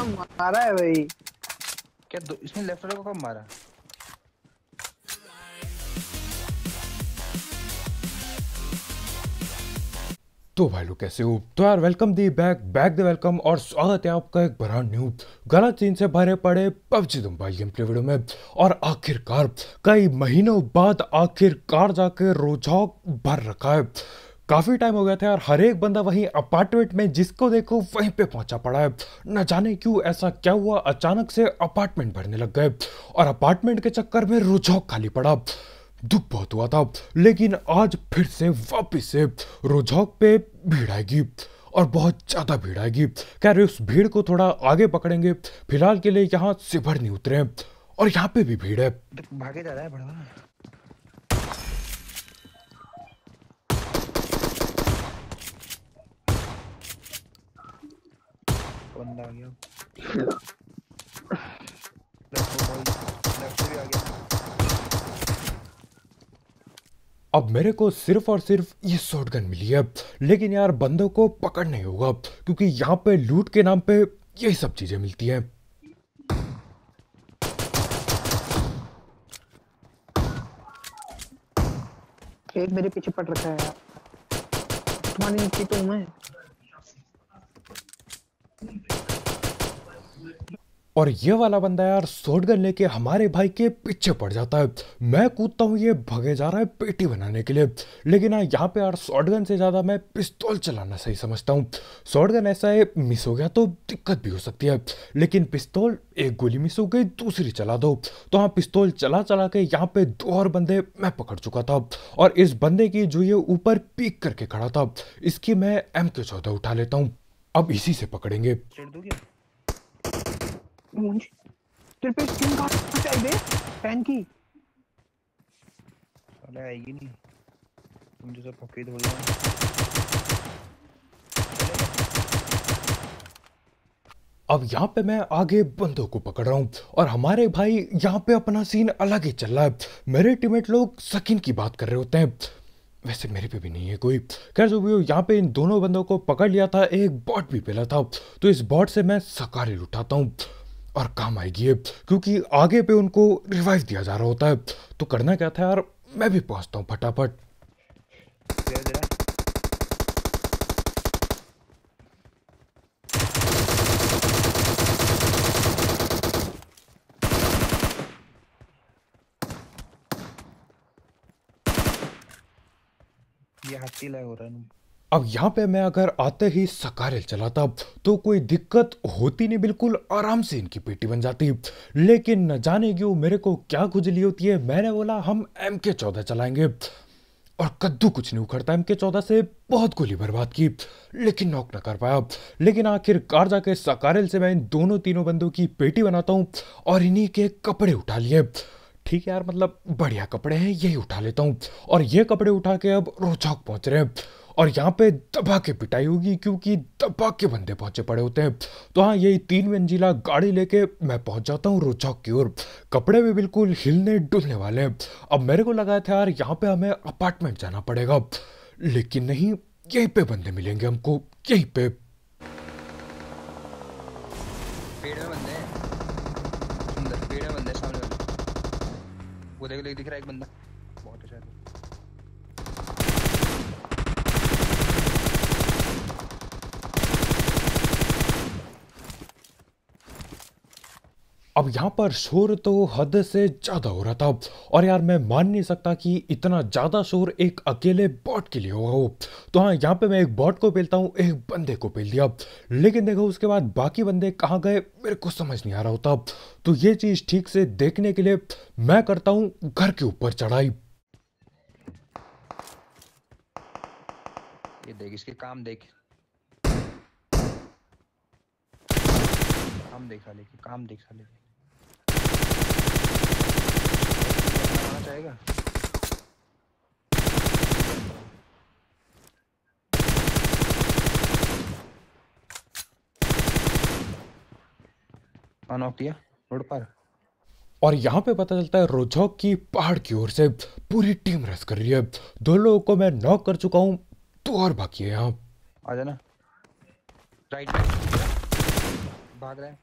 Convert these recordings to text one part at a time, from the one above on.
मारा है भाई क्या दो इसने लेफ्ट को कब मारा तो भाई लोग कैसे हो तो यार welcome the back back the welcome और स्वागत है आपका एक बड़ा न्यू गलत सीन से भरे पड़े PUBG mobile game play video में और आखिरकार कई महीनों बाद आखिरकार जाके रुझाव भर रखा है काफ़ी टाइम हो गया था और हर एक बंदा वही अपार्टमेंट में जिसको देखो वहीं पे पहुंचा पड़ा है न जाने क्यों ऐसा क्या हुआ अचानक से अपार्टमेंट भरने लग गए और अपार्टमेंट के चक्कर में रुझौक खाली पड़ा दुख बहुत हुआ था लेकिन आज फिर से वापिस से रुझौक पे भीड़ आएगी और बहुत ज़्यादा भीड़ आएगी खैर उस भीड़ को थोड़ा आगे पकड़ेंगे फिलहाल के लिए यहाँ सिभर नहीं उतरे और यहाँ पे भी भीड़ है भागे जा रहा है बंदा आ गया अब मेरे को सिर्फ और सिर्फ ये गन मिली है लेकिन यार बंदों को पकड़ नहीं होगा क्योंकि यहाँ पे लूट के नाम पे यही सब चीजें मिलती हैं एक मेरे पीछे पड़ रखा है यार तो मैं और ये वाला बंदा यार शॉर्ट गन लेके हमारे भाई के पीछे पड़ जाता है मैं कूदता हूँ ये भगे जा रहा है पेटी बनाने के लिए लेकिन हाँ यहाँ पे यार शॉर्ट गन से ज़्यादा मैं पिस्तौल चलाना सही समझता हूँ शॉर्ट गन ऐसा है मिस हो गया तो दिक्कत भी हो सकती है लेकिन पिस्तौल एक गोली मिस हो गई दूसरी चला दो तो हाँ पिस्तौल चला चला के यहाँ पे दो और बंदे मैं पकड़ चुका था और इस बंदे की जो ये ऊपर पीक करके खड़ा था इसकी मैं एम के उठा लेता हूँ अब इसी से पकड़ेंगे तेरे पे स्किन कहां चाहिए पेन की साले आएगी नहीं तुम जैसा फकीर हो जाओ अब यहाँ पे मैं आगे बंदों को पकड़ रहा हूँ और हमारे भाई यहाँ पे अपना सीन अलग ही चल रहा है मेरे टीमेट लोग सकिन की बात कर रहे होते हैं वैसे मेरे पे भी नहीं है कोई खैर जो भी हो यहाँ पे इन दोनों बंदों को पकड़ लिया था एक बॉट भी पहला था तो इस बॉट से मैं सकारी लुटाता हूँ और काम आएगी है क्योंकि आगे पे उनको रिवाइव दिया जा रहा होता है तो करना क्या था यार मैं भी पहुंचता हूँ फटाफट ये हाथी लैग हो रहा है अब यहाँ पे मैं अगर आते ही सकारे चलाता तो कोई दिक्कत होती नहीं बिल्कुल आराम से इनकी पेटी बन जाती लेकिन न जाने क्यों मेरे को क्या खुजली होती है मैंने बोला हम एम के चौदह चलाएंगे और कद्दू कुछ नहीं उखड़ता एम के चौदह से बहुत गोली बर्बाद की लेकिन नॉक न कर पाया लेकिन आखिरकार जाके सकारेल से मैं इन दोनों तीनों बंदों की पेटी बनाता हूँ और इन्हीं के कपड़े उठा लिए ठीक है यार मतलब बढ़िया कपड़े हैं यही उठा लेता हूँ और ये कपड़े उठा के अब रोचौक पहुँच रहे हैं और यहाँ पे दबा के पिटाई होगी क्योंकि दबा के बंदे पहुंचे पड़े होते हैं तो हाँ यही तीन मंजिला गाड़ी लेके मैं पहुंच जाता हूँ रोचौक की ओर कपड़े भी बिल्कुल हिलने डुलने वाले हैं अब मेरे को लगा था यार यहाँ पे हमें अपार्टमेंट जाना पड़ेगा लेकिन नहीं यहीं पे बंदे मिलेंगे हमको यहीं पे पेड़ में बंदे अंदर पेड़ में बंदे सामने वाले वो देख दिख रहा है एक बंदा बहुत अच्छा अब यहाँ पर शोर तो हद से ज़्यादा हो रहा था और यार मैं मान नहीं सकता कि इतना ज़्यादा शोर एक अकेले बॉट के लिए हुआ हो तो हाँ यहाँ पे मैं एक बॉट को पेलता हूँ एक बंदे को पेल दिया लेकिन देखो उसके बाद बाकी बंदे कहाँ गए मेरे को समझ नहीं आ रहा होता तो ये चीज़ ठीक से देखने के लिए मैं करता हूँ घर के ऊपर चढ़ाई ये देख इसके काम देख काम देखा लेके काम देखा लेके जाएगा रोड पर और यहाँ पे पता चलता है रोजो की पहाड़ की ओर से पूरी टीम रस कर रही है दो लोगों को मैं नॉक कर चुका हूँ तो और बाकी है यहाँ आ जाना राइट भाग रहे हैं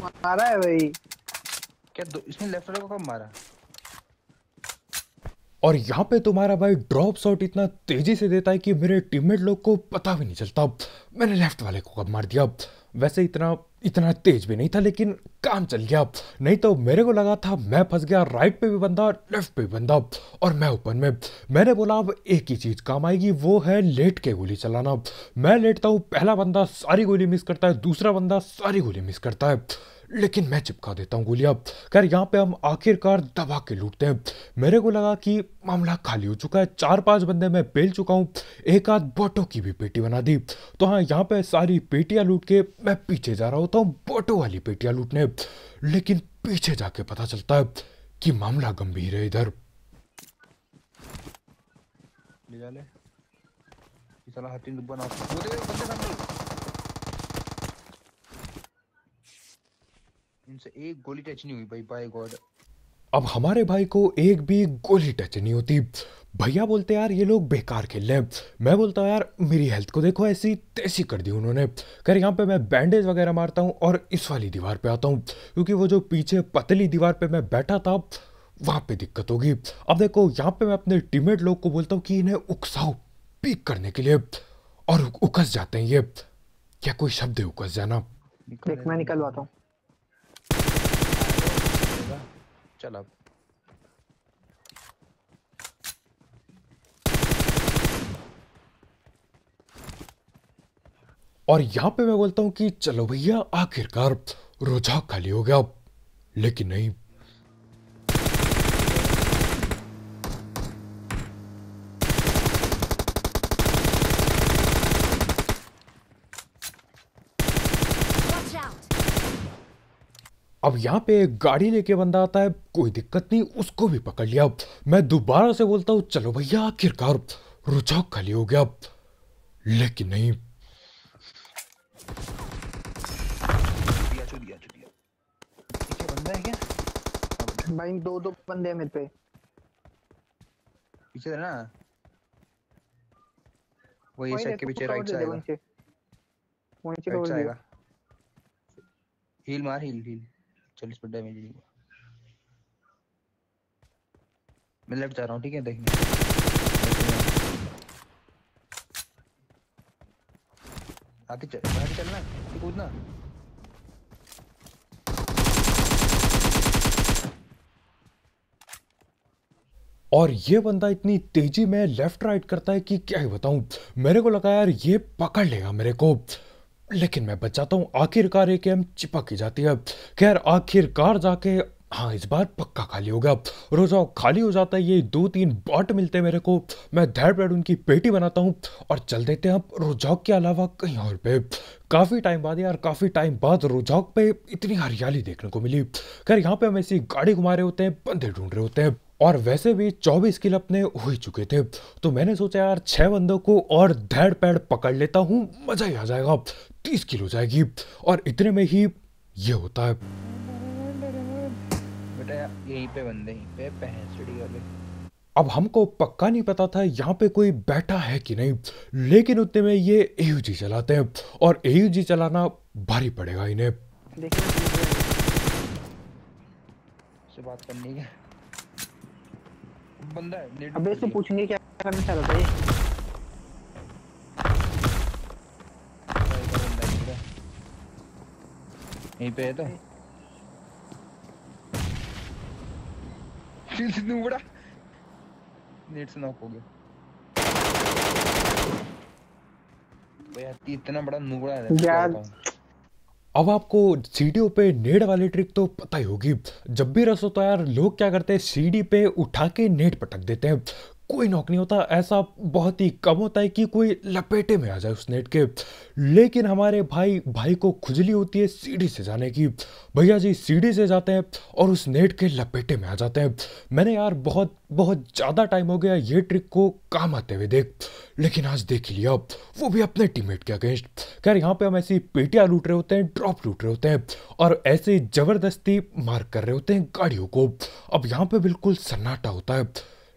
मारा है भाई क्या दो, इसने लेफ्ट वाले को कब मारा और यहाँ पे तुम्हारा भाई ड्रॉप शॉट इतना तेजी से देता है कि मेरे टीममेट लोग को पता भी नहीं चलता मैंने लेफ्ट वाले को कब मार दिया वैसे इतना इतना तेज भी नहीं था लेकिन काम चल गया नहीं तो मेरे को लगा था मैं फंस गया राइट पे भी बंदा लेफ्ट पे भी बंदा और मैं ओपन में मैंने बोला अब एक ही चीज़ काम आएगी वो है लेट के गोली चलाना मैं लेटता हूँ पहला बंदा सारी गोली मिस करता है दूसरा बंदा सारी गोली मिस करता है लेकिन मैं चिपका देता हूँ गोलियां खैर यहाँ पे हम आखिरकार दबा के लूटते हैं मेरे को लगा कि मामला खाली हो चुका है चार पांच बंदे मैं बेल चुका हूँ एक आध बोटो की भी पेटी बना दी तो हाँ यहाँ पे सारी पेटियाँ लूट के मैं पीछे जा रहा होता हूँ बोटो वाली पेटियाँ लूटने लेकिन पीछे जाके पता चलता है कि मामला गंभीर है इधर ले जा ले साला हटिंग बना दे बंदे सामने इनसे एक गोली टच नहीं हुई भाई बाय गॉड अब हमारे भाई को एक भी गोली टच नहीं होती भैया बोलते यार ये लोग बेकार खेल रहे हैं मैं बोलता हूँ यार मेरी हेल्थ को देखो ऐसी तैसी कर दी उन्होंने खैर यहाँ पे मैं बैंडेज वगैरह मारता हूँ और इस वाली दीवार पे आता हूँ क्योंकि वो जो पीछे पतली दीवार पे मैं बैठा था वहाँ पे दिक्कत होगी अब देखो यहाँ पे मैं अपने टीममेट लोग को बोलता हूँ कि इन्हें उकसाओ पीक करने के लिए और उकस जाते हैं ये क्या कोई शब्द है उकस जाना निकलवाता हूँ चल अब और यहां पे मैं बोलता हूं कि चलो भैया आखिरकार रोजा खाली हो गया लेकिन नहीं अब यहाँ पे गाड़ी लेके बंदा आता है कोई दिक्कत नहीं उसको भी पकड़ लिया मैं दोबारा से बोलता हूँ चलो भैया आखिरकार रुझाव खाली हो गया लेकिन नहीं भाई दो दो बंदे हैं मेरे पे पीछे ना वो ये साइड के पीछे राइट साइड आएगा हील मार हील हील चालीस पर डैमेज नहीं हुआ मैं लेफ्ट जा रहा हूँ ठीक है देखने आगे चल आगे चलना कूदना और ये बंदा इतनी तेजी में लेफ्ट राइट करता है कि क्या ही बताऊं मेरे को लगा यार ये पकड़ लेगा मेरे को लेकिन मैं बचाता हूँ आखिरकार एक एम चिपक ही जाती है खैर आखिरकार जाके हाँ इस बार पक्का खाली होगा रोजा खाली हो जाता है ये दो तीन बॉट मिलते हैं मेरे को मैं धैर ब्रेड उनकी पेटी बनाता हूँ और चल देते हैं अब रोजाक के अलावा कहीं और पे काफ़ी टाइम बाद यार काफ़ी टाइम बाद रोजाक पे इतनी हरियाली देखने को मिली खैर यहाँ पे हम ऐसी गाड़ी घुमा रहे होते हैं बंदे ढूंढ रहे होते हैं और वैसे भी 24 किल अपने हो ही चुके थे तो मैंने सोचा यार छह बंदों को और धैड़ पैड पकड़ लेता हूँ मज़ा ही आ जाएगा तीस किलो जाएगी और इतने में ही ये होता है अब हमको पक्का नहीं पता था यहाँ पे कोई बैठा है कि नहीं लेकिन उतने में ये ए चलाते हैं और ए चलाना भारी पड़ेगा इन्हें से बात करनी है बंदा है अबे इसको पूछेंगे क्या करना चाह रहा था यहीं पे है तो नूबड़ा नेट से नॉक हो गया भाई इतना बड़ा नूबड़ा है यार अब आपको सीढ़ियों पे नेट वाली ट्रिक तो पता ही होगी जब भी रस होता है यार लोग क्या करते हैं सीढ़ी पे उठा के नेट पटक देते हैं कोई नॉक नहीं होता ऐसा बहुत ही कम होता है कि कोई लपेटे में आ जाए उस नेट के लेकिन हमारे भाई भाई को खुजली होती है सीढ़ी से जाने की भैया जी सीढ़ी से जाते हैं और उस नेट के लपेटे में आ जाते हैं मैंने यार बहुत बहुत ज़्यादा टाइम हो गया ये ट्रिक को काम आते हुए देख लेकिन आज देख लिया वो भी अपने टीममेट के अगेंस्ट खैर यहाँ पे हम ऐसी पेटियाँ लूट रहे होते हैं ड्रॉप लूट रहे होते हैं और ऐसे ज़बरदस्ती मार कर रहे होते हैं गाड़ियों को अब यहाँ पे बिल्कुल सन्नाटा होता है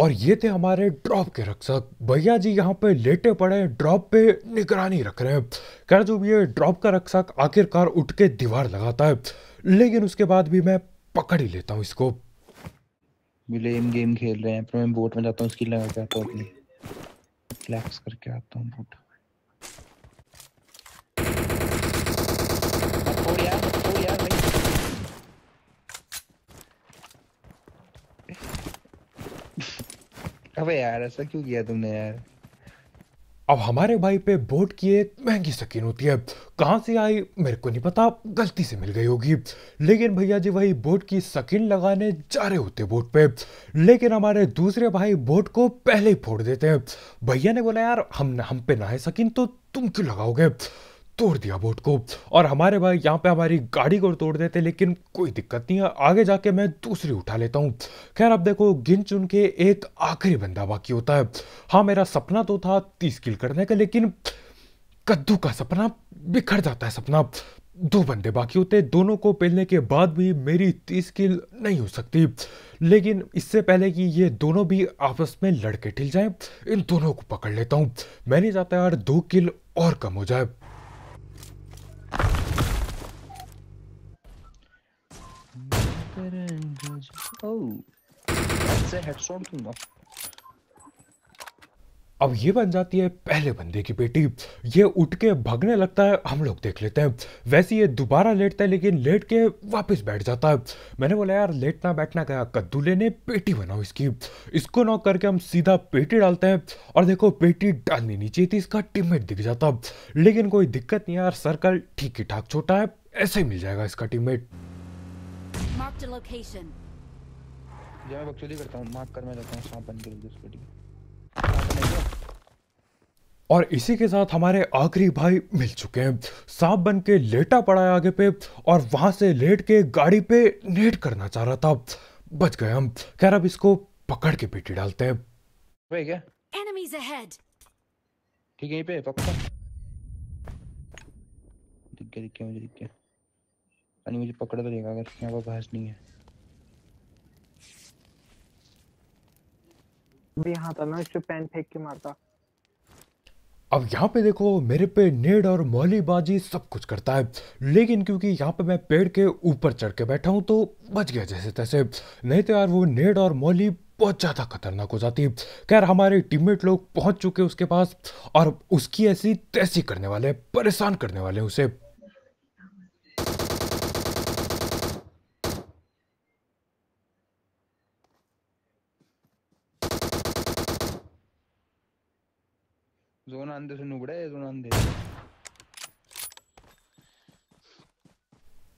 और ये थे हमारे ड्रॉप के रक्षक भैया जी यहाँ पे लेटे पड़े ड्रॉप पे निगरानी रख रहे हैं खैर जो ये ड्रॉप का रक्षक आखिरकार उठ के दीवार लगाता है लेकिन उसके बाद भी मैं पकड़ ही लेता हूँ इसको विलेम गेम खेल रहे हैं पर मैं बोट में जाता हूँ उसकी लगा के आता हूँ तो अपनी फ्लैक्स करके आता हूँ बोट अबे यार ऐसा क्यों किया तुमने यार अब हमारे भाई पे बोट की एक महंगी सकीन होती है कहाँ से आई मेरे को नहीं पता गलती से मिल गई होगी लेकिन भैया जी वही बोट की सकीन लगाने जा रहे होते बोट पे लेकिन हमारे दूसरे भाई बोट को पहले ही फोड़ देते हैं भैया ने बोला यार हम हम पे ना है सकीन तो तुम क्यों लगाओगे तोड़ दिया बोट को और हमारे भाई यहाँ पे हमारी गाड़ी को तोड़ देते लेकिन कोई दिक्कत नहीं है आगे जाके मैं दूसरी उठा लेता हूँ खैर अब देखो गिन चुन के एक आखिरी बंदा बाकी होता है हाँ मेरा सपना तो था तीस किल करने का लेकिन कद्दू का सपना बिखर जाता है सपना दो बंदे बाकी होते दोनों को पेलने के बाद भी मेरी तीस किल नहीं हो सकती लेकिन इससे पहले कि ये दोनों भी आपस में लड़के ठिल जाएं इन दोनों को पकड़ लेता हूँ मैं नहीं चाहता यार दो किल और कम हो जाए Oh, that's a headstone to knock. अब ये बन जाती है पहले बंदे की बेटी ये उठ के भगने लगता है हम लोग देख लेते हैं वैसे ये दोबारा लेटता है लेकिन लेट के वापस बैठ जाता है मैंने बोला यार लेटना बैठना गया कद्दू लेने पेटी बनाओ इसकी इसको नॉक करके हम सीधा पेटी डालते हैं और देखो पेटी डालनी नहीं चाहिए थी इसका टीममेट दिख जाता लेकिन कोई दिक्कत नहीं यार सर्कल ठीक ठाक छोटा है ऐसे ही मिल जाएगा इसका टीममेट मार्क कर मैं जाता हूँ सांप बन के उसको और इसी के साथ हमारे आखिरी भाई मिल चुके हैं सांप बन के लेटा पड़ा है आगे पे और वहां से लेट के गाड़ी पे नेट करना चाह रहा था बच गए हम खैर अब इसको पकड़ के पेटी डालते हैं ठीक है पे पक्का दिख मुझे दिख मुझे पकड़ तो देगा अगर यहाँ पर घास नहीं है यहाँ था ना उससे पैन फेंक के मारता अब यहाँ पे देखो मेरे पे नेड और मौलीबाजी सब कुछ करता है लेकिन क्योंकि यहाँ पे मैं पेड़ के ऊपर चढ़ के बैठा हूँ तो बच गया जैसे तैसे नहीं तो यार वो नेड और मौली बहुत ज़्यादा खतरनाक हो जाती खैर हमारे टीममेट लोग पहुँच चुके उसके पास और उसकी ऐसी तैसी करने वाले परेशान करने वाले उसे जोन अंधे से नुबड़े जोन अंधे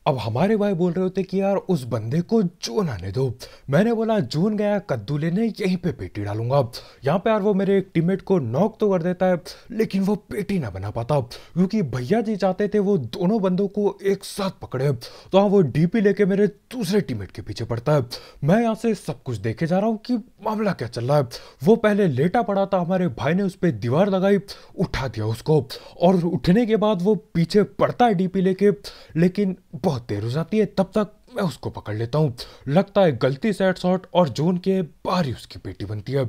अब हमारे भाई बोल रहे होते कि यार उस बंदे को जोन आने दो मैंने बोला जोन गया कद्दू लेने यहीं पे पेटी डालूंगा यहाँ पे यार वो मेरे एक टीममेट को नॉक तो कर देता है लेकिन वो पेटी ना बना पाता क्योंकि भैया जी चाहते थे वो दोनों बंदों को एक साथ पकड़े तो हाँ वो डीपी लेके मेरे दूसरे टीममेट के पीछे पड़ता है मैं यहाँ से सब कुछ देखे जा रहा हूँ कि मामला क्या चल रहा है वो पहले लेटा पड़ा था हमारे भाई ने उस पर दीवार लगाई उठा दिया उसको और उठने के बाद वो पीछे पड़ता है डीपी लेके लेकिन बहुत बहुत देर हो जाती है तब तक मैं उसको पकड़ लेता हूँ लगता है गलती से हेड शॉट और जोन के बाहर ही उसकी बेटी बनती है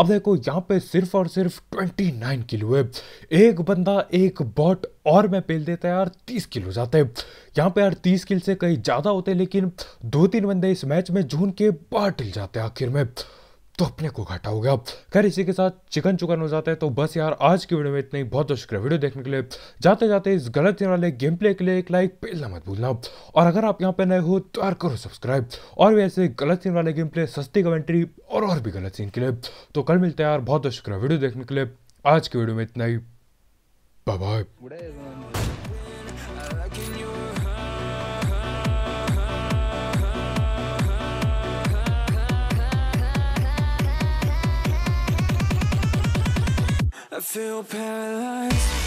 अब देखो यहाँ पे सिर्फ और सिर्फ 29 किलो है एक बंदा एक बॉट और मैं पेल देता है यार 30 किलो जाते हैं यहाँ पे यार 30 किल से कहीं ज़्यादा होते हैं लेकिन दो तीन बंदे इस मैच में जोन के बाहर टिल जाते हैं आखिर में तो अपने को घाटा हो गया खैर इसी के साथ चिकन चुकन हो जाता है तो बस यार आज की वीडियो में इतना ही बहुत बहुत शुक्रिया वीडियो देखने के लिए जाते जाते इस गलत वाले गेम प्ले के लिए एक लाइक पेलना मत भूलना और अगर आप यहाँ पे नए हो तो यार करो सब्सक्राइब और भी ऐसे गलत सीन वाले गेम प्ले सस्ती कमेंट्री और और भी गलत सीन के लिए तो कल मिलते हैं यार बहुत शुक्रिया वीडियो देखने के लिए आज की वीडियो में इतना ही बाय feel paralyzed